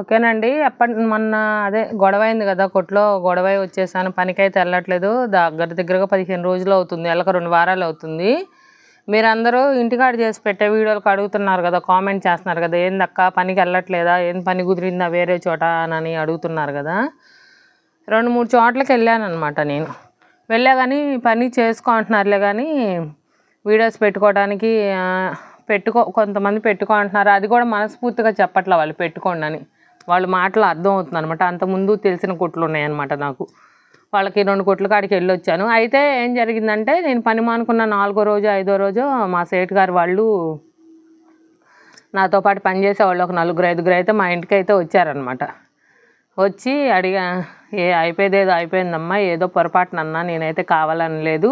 ఓకేనండి అప్పటి మొన్న అదే గొడవ అయింది కదా కొట్లో గొడవ వచ్చేసాను పనికైతే వెళ్ళట్లేదు దగ్గర దగ్గరగా పదిహేను రోజులు అవుతుంది వెళ్ళక రెండు వారాలు అవుతుంది మీరందరూ ఇంటికాడ చేసి పెట్టే వీడియోలకు అడుగుతున్నారు కదా కామెంట్ చేస్తున్నారు కదా ఏందక్క పనికి వెళ్ళట్లేదా ఏం పని కుదిరిందా వేరే చోట అని అడుగుతున్నారు కదా రెండు మూడు చోట్లకి వెళ్ళానమాట నేను వెళ్ళా కానీ పని చేసుకుంటున్నారులే కానీ వీడియోస్ పెట్టుకోవడానికి పెట్టుకో కొంతమంది పెట్టుకో అంటున్నారు అది కూడా మనస్ఫూర్తిగా చెప్పట్లే వాళ్ళు పెట్టుకోండి అని వాళ్ళ మాటలు అర్థం అవుతుంది అనమాట అంతకుముందు తెలిసిన కొట్లు ఉన్నాయన్నమాట నాకు వాళ్ళకి రెండు కొట్లు కాడికి వెళ్ళొచ్చాను అయితే ఏం జరిగిందంటే నేను పని మానుకున్న నాలుగో రోజు ఐదో రోజు మా సేట్ గారు వాళ్ళు నాతో పాటు పనిచేసే వాళ్ళు ఒక నలుగురు ఐదుగురు అయితే మా ఇంటికి అయితే వచ్చారనమాట వచ్చి అడిగా ఏ అయిపోయేది ఏదో అయిపోయిందమ్మా ఏదో పొరపాటునన్నా నేనైతే కావాలని లేదు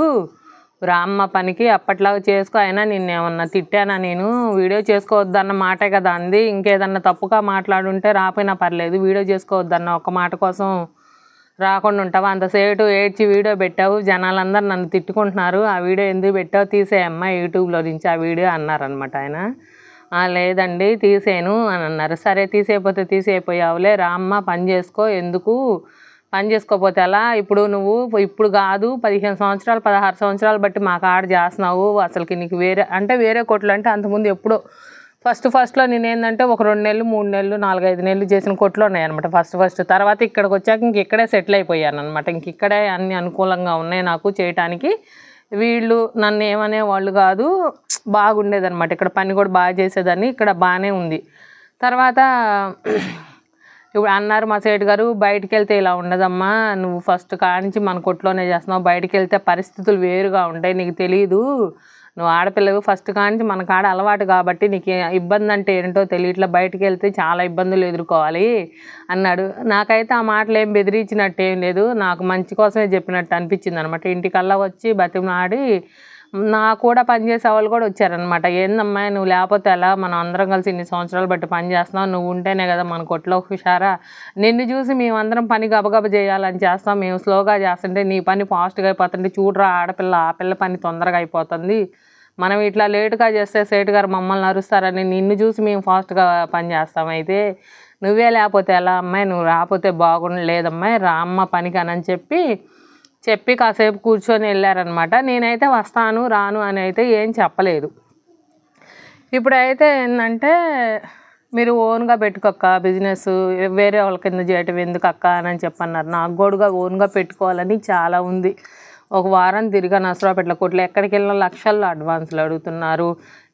రామ్మ పనికి అప్పట్లో చేసుకో అయినా నిన్నేమన్నా తిట్టానా నేను వీడియో చేసుకోవద్దన్న మాటే కదా అంది ఇంకేదన్నా తప్పుగా మాట్లాడుంటే రాపోయినా పర్లేదు వీడియో చేసుకోవద్దన్న ఒక మాట కోసం రాకుండా ఉంటావు అంతసేటు ఏడ్చి వీడియో పెట్టావు జనాలందరూ నన్ను తిట్టుకుంటున్నారు ఆ వీడియో ఎందుకు పెట్టావు తీసేయమ్మా యూట్యూబ్లో నుంచి ఆ వీడియో అన్నారనమాట ఆయన లేదండి తీసేను అని అన్నారు సరే తీసేయపోతే తీసేయపోయావులే రామ్మ పని చేసుకో ఎందుకు పని చేసుకోకపోతే అలా ఇప్పుడు నువ్వు ఇప్పుడు కాదు పదిహేను సంవత్సరాలు పదహారు సంవత్సరాలు బట్టి మాకు ఆడ చేస్తున్నావు అసలుకి నీకు వేరే అంటే వేరే కొట్లు అంటే అంతకుముందు ఎప్పుడో ఫస్ట్ ఫస్ట్లో నేను ఏంటంటే ఒక రెండు నెలలు మూడు నెలలు నాలుగైదు నెలలు చేసిన కొట్లు ఉన్నాయన్నమాట ఫస్ట్ ఫస్ట్ తర్వాత ఇక్కడికి వచ్చాక ఇంకెక్కడే సెటిల్ అయిపోయాను అనమాట ఇంకెక్కడే అన్ని అనుకూలంగా ఉన్నాయి నాకు చేయటానికి వీళ్ళు నన్ను ఏమనే వాళ్ళు కాదు బాగుండేదన్నమాట ఇక్కడ పని కూడా బాగా చేసేదాన్ని ఇక్కడ బాగానే ఉంది తర్వాత ఇప్పుడు అన్నారు మా సేటు గారు బయటికి వెళ్తే ఇలా ఉండదమ్మా నువ్వు ఫస్ట్ కానించి మన కొట్లోనే చేస్తున్నావు బయటికి వెళ్తే పరిస్థితులు వేరుగా ఉంటాయి నీకు తెలియదు నువ్వు ఆడపిల్లవు ఫస్ట్ కానించి మన కాడ అలవాటు కాబట్టి నీకు ఇబ్బంది అంటే ఏంటో తెలియట్లా బయటికి వెళ్తే చాలా ఇబ్బందులు ఎదుర్కోవాలి అన్నాడు నాకైతే ఆ మాటలు ఏం బెదిరించినట్టు ఏం లేదు నాకు మంచి కోసమే చెప్పినట్టు అనిపించింది అనమాట ఇంటికల్లా వచ్చి బతిమలాడి నా కూడా పనిచేసే వాళ్ళు కూడా వచ్చారనమాట ఏందమ్మా నువ్వు లేకపోతే ఎలా మనం అందరం కలిసి ఇన్ని సంవత్సరాలు బట్టి పని చేస్తున్నావు నువ్వు ఉంటేనే కదా మన కొట్లో హుషారా నిన్ను చూసి మేమందరం పని గబగబ చేయాలని చేస్తాం మేము స్లోగా చేస్తుంటే నీ పని ఫాస్ట్గా అయిపోతుంటే చూడరా ఆడపిల్ల ఆ పిల్ల పని తొందరగా అయిపోతుంది మనం ఇట్లా లేటుగా చేస్తే సేటు గారు మమ్మల్ని అరుస్తారని నిన్ను చూసి మేము ఫాస్ట్గా పని చేస్తాం అయితే నువ్వే లేకపోతే ఎలా అమ్మాయి నువ్వు రాకపోతే బాగుండలేదమ్మాయి రా అమ్మ పనికి అని చెప్పి చెప్పి కాసేపు కూర్చొని వెళ్ళారనమాట నేనైతే వస్తాను రాను అని అయితే ఏం చెప్పలేదు ఇప్పుడైతే ఏంటంటే మీరు ఓన్గా పెట్టుకోక్క బిజినెస్ వేరే వాళ్ళ కింద చేయటం ఎందుకు అక్క అని చెప్పన్నారు నాకు కూడా ఓన్గా పెట్టుకోవాలని చాలా ఉంది ఒక వారం తిరిగా నసరాపేటలో కోట్లు ఎక్కడికి వెళ్ళిన లక్షల్లో అడ్వాన్స్లు అడుగుతున్నారు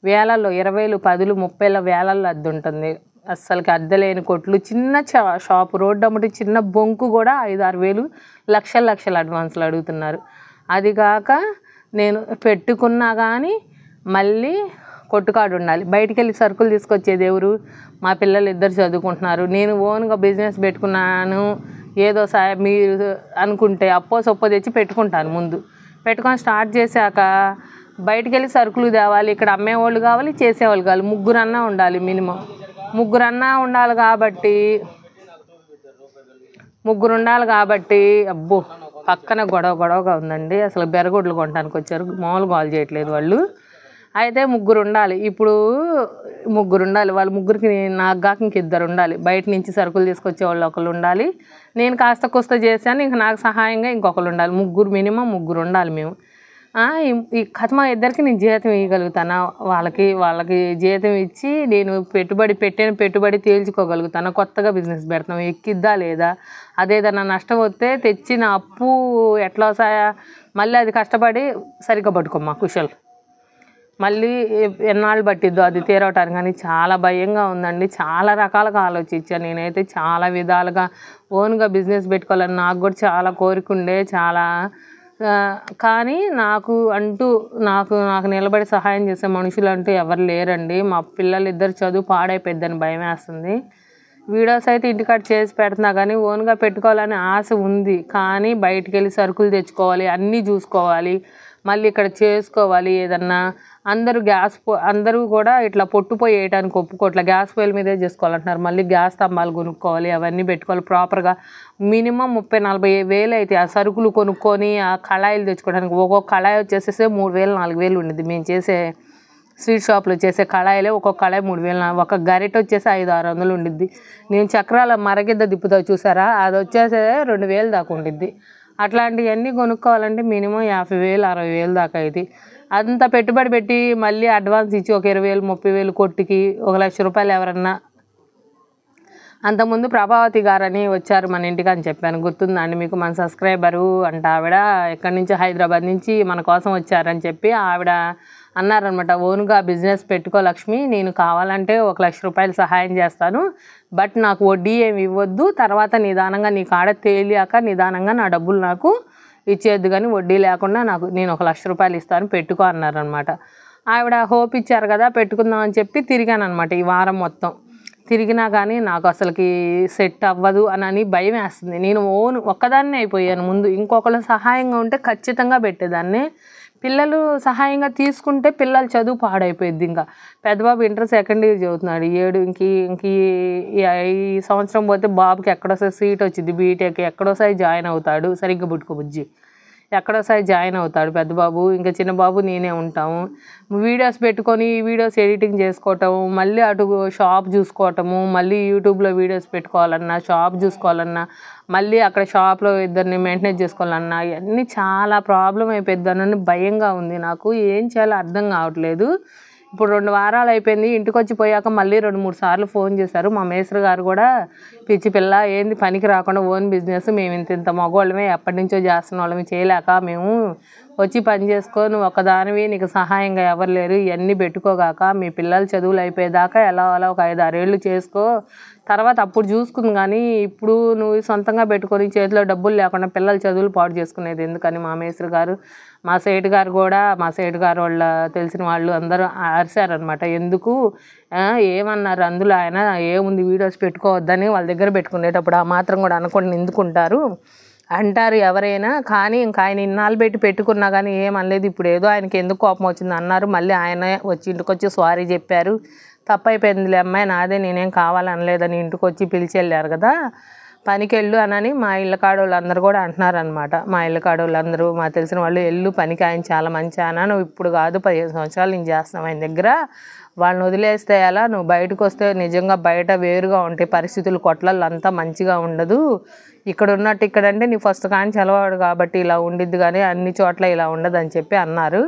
వేలల్లో ఇరవైలు పదులు ముప్పైల వేలల్లో అద్దు ఉంటుంది అస్సలకి అద్దెలేని కొట్లు చిన్న షాప్ రోడ్డు అమ్మటి చిన్న బొంకు కూడా ఐదు ఆరు వేలు లక్షల లక్షల అడ్వాన్స్లు అడుగుతున్నారు అది కాక నేను పెట్టుకున్నా కానీ మళ్ళీ కొట్టుకాడు ఉండాలి బయటికి వెళ్ళి సరుకులు తీసుకొచ్చేది ఎవరు మా పిల్లలు ఇద్దరు చదువుకుంటున్నారు నేను ఓన్గా బిజినెస్ పెట్టుకున్నాను ఏదో సాయ మీరు అనుకుంటే అప్పో సొప్పో తెచ్చి పెట్టుకుంటాను ముందు పెట్టుకొని స్టార్ట్ చేశాక బయటికి వెళ్ళి సరుకులు తేవాలి ఇక్కడ అమ్మేవాళ్ళు కావాలి చేసేవాళ్ళు కావాలి ముగ్గురన్నా ఉండాలి మినిమం ముగ్గురన్నా ఉండాలి కాబట్టి ముగ్గురు ఉండాలి కాబట్టి అబ్బో పక్కన గొడవ గొడవగా ఉందండి అసలు బెరగొడ్లు కొనడానికి వచ్చారు మామూలు కాల్ చేయట్లేదు వాళ్ళు అయితే ముగ్గురు ఉండాలి ఇప్పుడు ముగ్గురు ఉండాలి వాళ్ళు ముగ్గురికి నాకు కాక ఇంక ఇద్దరు ఉండాలి బయట నుంచి సరుకులు తీసుకొచ్చే వాళ్ళు ఒకళ్ళు ఉండాలి నేను కాస్త కొస్త చేశాను ఇంక నాకు సహాయంగా ఇంకొకళ్ళు ఉండాలి ముగ్గురు మినిమం ముగ్గురు ఉండాలి మేము ఈ ఖతం ఇద్దరికి నేను జీతం ఇవ్వగలుగుతాను వాళ్ళకి వాళ్ళకి జీతం ఇచ్చి నేను పెట్టుబడి పెట్టిన పెట్టుబడి తేల్చుకోగలుగుతాను కొత్తగా బిజినెస్ పెడతాం ఎక్కిద్దా లేదా అదేదన్నా నష్టం వస్తే తెచ్చిన అప్పు ఎట్లా వస్తాయా మళ్ళీ అది కష్టపడి సరిగ్గా పట్టుకోమ్మా కుషల్ మళ్ళీ ఎన్నాళ్ళు పట్టిద్దో అది తీరవటానికి కానీ చాలా భయంగా ఉందండి చాలా రకాలుగా ఆలోచించాను నేనైతే చాలా విధాలుగా ఓన్గా బిజినెస్ పెట్టుకోవాలని నాకు కూడా చాలా కోరిక ఉండే చాలా కానీ నాకు అంటూ నాకు నాకు నిలబడి సహాయం చేసే మనుషులు అంటూ ఎవరు లేరండి మా పిల్లలు ఇద్దరు చదువు పాడైపోయిద్దని భయం వేస్తుంది వీడియోస్ అయితే ఇంటికాడ చేసి పెడుతున్నా కానీ ఓన్గా పెట్టుకోవాలని ఆశ ఉంది కానీ బయటికి వెళ్ళి సరుకులు తెచ్చుకోవాలి అన్నీ చూసుకోవాలి మళ్ళీ ఇక్కడ చేసుకోవాలి ఏదన్నా అందరూ గ్యాస్ పో అందరూ కూడా ఇట్లా పొట్టుపోయి వేయటానికి ఒప్పుకోట్ల గ్యాస్ పొయ్యిల మీదే చేసుకోవాలంటున్నారు మళ్ళీ గ్యాస్ స్తంభాలు కొనుక్కోవాలి అవన్నీ పెట్టుకోవాలి ప్రాపర్గా మినిమం ముప్పై నలభై వేలు అయితే ఆ సరుకులు కొనుక్కొని ఆ కళాయిలు తెచ్చుకోవడానికి ఒక్కొక్క కళాయి వచ్చేసేసి మూడు వేలు నాలుగు వేలు ఉండేది మేము చేసే స్వీట్ షాప్లో చేసే కళాయిలే ఒక్కొక్క కళాయి మూడు వేలు ఒక గరిట వచ్చేసి ఐదు ఆరు వందలు ఉండిద్ది నేను చక్రాల మరగిద్ద దిప్పుతా చూసారా అది వచ్చేసే రెండు వేలు దాకా ఉండిద్ది అట్లాంటివన్నీ కొనుక్కోవాలంటే మినిమం యాభై వేలు అరవై వేలు దాకా అయితే అంత పెట్టుబడి పెట్టి మళ్ళీ అడ్వాన్స్ ఇచ్చి ఒక ఇరవై వేలు ముప్పై వేలు కొట్టుకి ఒక లక్ష రూపాయలు ఎవరన్నా అంతకుముందు ప్రభావతి గారని వచ్చారు మన ఇంటికి అని చెప్పాను గుర్తుందా మీకు మన సబ్స్క్రైబరు అంట ఆవిడ ఎక్కడి నుంచి హైదరాబాద్ నుంచి మన కోసం వచ్చారని చెప్పి ఆవిడ అన్నారనమాట ఓన్గా బిజినెస్ పెట్టుకో లక్ష్మి నేను కావాలంటే ఒక లక్ష రూపాయలు సహాయం చేస్తాను బట్ నాకు వడ్డీ ఏమి ఇవ్వద్దు తర్వాత నిదానంగా నీ కాడ తేలియాక నిదానంగా నా డబ్బులు నాకు ఇచ్చేది కానీ వడ్డీ లేకుండా నాకు నేను ఒక లక్ష రూపాయలు ఇస్తాను పెట్టుకో అన్నారనమాట ఆవిడ హోప్ ఇచ్చారు కదా పెట్టుకుందాం అని చెప్పి తిరిగానమాట ఈ వారం మొత్తం తిరిగినా కానీ నాకు అసలుకి సెట్ అవ్వదు అని అని భయం వేస్తుంది నేను ఓన్ ఒక్కదాన్నే అయిపోయాను ముందు ఇంకొకళ్ళ సహాయంగా ఉంటే ఖచ్చితంగా పెట్టేదాన్ని పిల్లలు సహాయంగా తీసుకుంటే పిల్లల చదువు పాడైపోయింది ఇంకా పెద్దబాబు ఇంటర్ సెకండ్ ఇయర్ చదువుతున్నాడు ఏడు ఇంక ఇంక ఈ సంవత్సరం పోతే బాబుకి ఎక్కడోసారి సీట్ వచ్చింది బీటెక్ ఎక్కడోసారి జాయిన్ అవుతాడు సరిగ్గా పుట్టుకోబుజ్జి ఎక్కడో ఎక్కడోసారి జాయిన్ అవుతాడు పెద్ద బాబు ఇంకా చిన్న బాబు నేనే ఉంటాము వీడియోస్ పెట్టుకొని వీడియోస్ ఎడిటింగ్ చేసుకోవటము మళ్ళీ అటు షాప్ చూసుకోవటము మళ్ళీ యూట్యూబ్లో వీడియోస్ పెట్టుకోవాలన్నా షాప్ చూసుకోవాలన్నా మళ్ళీ అక్కడ షాప్లో ఇద్దరిని మెయింటైన్ చేసుకోవాలన్నా ఇవన్నీ చాలా ప్రాబ్లం అయిపోయిద్దానని భయంగా ఉంది నాకు ఏం చేయాలో అర్థం కావట్లేదు ఇప్పుడు రెండు వారాలు అయిపోయింది ఇంటికి వచ్చి పోయాక మళ్ళీ రెండు మూడు సార్లు ఫోన్ చేశారు మా మేస్త్రి గారు కూడా పిచ్చి పిల్ల ఏంది పనికి రాకుండా ఓన్ బిజినెస్ మేము ఇంత ఇంత మగవాళ్ళమే ఎప్పటి నుంచో చేస్తున్న వాళ్ళమే చేయలేక మేము వచ్చి పని చేసుకో నువ్వు ఒకదానివి నీకు సహాయంగా ఎవరు లేరు ఇవన్నీ పెట్టుకోగాక మీ పిల్లలు చదువులు అయిపోయేదాకా ఎలా అలా ఒక ఐదు ఆరేళ్ళు చేసుకో తర్వాత అప్పుడు చూసుకుంది కానీ ఇప్పుడు నువ్వు సొంతంగా పెట్టుకొని చేతిలో డబ్బులు లేకుండా పిల్లల చదువులు పాడు చేసుకునేది ఎందుకని మా మేస్త్రి గారు మా సేటు గారు కూడా మా సేటు గారు వాళ్ళ తెలిసిన వాళ్ళు అందరూ అరిశారనమాట ఎందుకు ఏమన్నారు అందులో ఆయన ఏముంది వీడియోస్ పెట్టుకోవద్దని వాళ్ళ దగ్గర పెట్టుకునేటప్పుడు ఆ మాత్రం కూడా అనుకోండి ఎందుకుంటారు అంటారు ఎవరైనా కానీ ఇంకా ఆయన ఇన్నాళ్ళు పెట్టి పెట్టుకున్నా కానీ ఏమనలేదు ఇప్పుడు ఏదో ఆయనకి ఎందుకు కోపం వచ్చింది అన్నారు మళ్ళీ ఆయన వచ్చి ఇంటికి వచ్చి సారీ చెప్పారు తప్పైపోయిందిలే అమ్మాయి నాదే నేనేం కావాలనలేదని ఇంటికి వచ్చి పిలిచి వెళ్ళారు కదా పనికి వెళ్ళు అనని మా ఇళ్ళ కాడోళ్ళందరూ కూడా అంటున్నారనమాట మా ఇళ్ళ కాడోళ్ళందరూ మా తెలిసిన వాళ్ళు వెళ్ళు పనికి ఆయన చాలా మంచి అన్నాను ఇప్పుడు కాదు పదిహేను సంవత్సరాలు నేను చేస్తాను ఆయన దగ్గర వాళ్ళని వదిలేస్తే ఎలా నువ్వు బయటకు వస్తే నిజంగా బయట వేరుగా ఉంటాయి పరిస్థితులు కొట్లల్లో అంతా మంచిగా ఉండదు ఇక్కడ ఉన్నట్టు ఇక్కడంటే నీ ఫస్ట్ కానీ చలవాడు కాబట్టి ఇలా ఉండిద్ది కానీ అన్ని చోట్ల ఇలా ఉండదు అని చెప్పి అన్నారు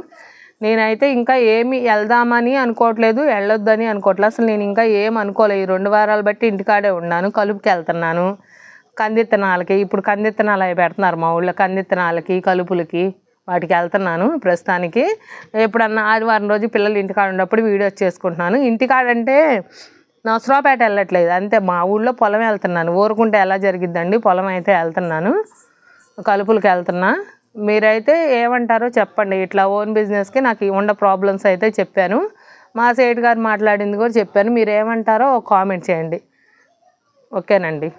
నేనైతే ఇంకా ఏమి వెళ్దామని అనుకోవట్లేదు వెళ్ళొద్దని అనుకోవట్లేదు అసలు నేను ఇంకా ఏం అనుకోలేదు ఈ రెండు వారాలు బట్టి ఇంటికాడే ఉన్నాను కలుపుకి వెళ్తున్నాను కందిత్తనాలకి ఇప్పుడు కందిత్తనాలు అవి పెడుతున్నారు మా ఊళ్ళో కందిత్తనాలకి కలుపులకి వాటికి వెళ్తున్నాను ప్రస్తుతానికి ఎప్పుడన్నా ఆదివారం రోజు పిల్లలు ఇంటికాడ ఉన్నప్పుడు వీడియో చేసుకుంటున్నాను ఇంటికాడంటే నవసరాపేట వెళ్ళట్లేదు అంతే మా ఊళ్ళో పొలం వెళ్తున్నాను ఊరుకుంటే ఎలా జరిగిద్దండి పొలం అయితే వెళ్తున్నాను కలుపులకి వెళ్తున్నా మీరైతే ఏమంటారో చెప్పండి ఇట్లా ఓన్ బిజినెస్కి నాకు ఉండ ప్రాబ్లమ్స్ అయితే చెప్పాను మా సేట్ గారు మాట్లాడింది కూడా చెప్పాను మీరు ఏమంటారో కామెంట్ చేయండి ఓకేనండి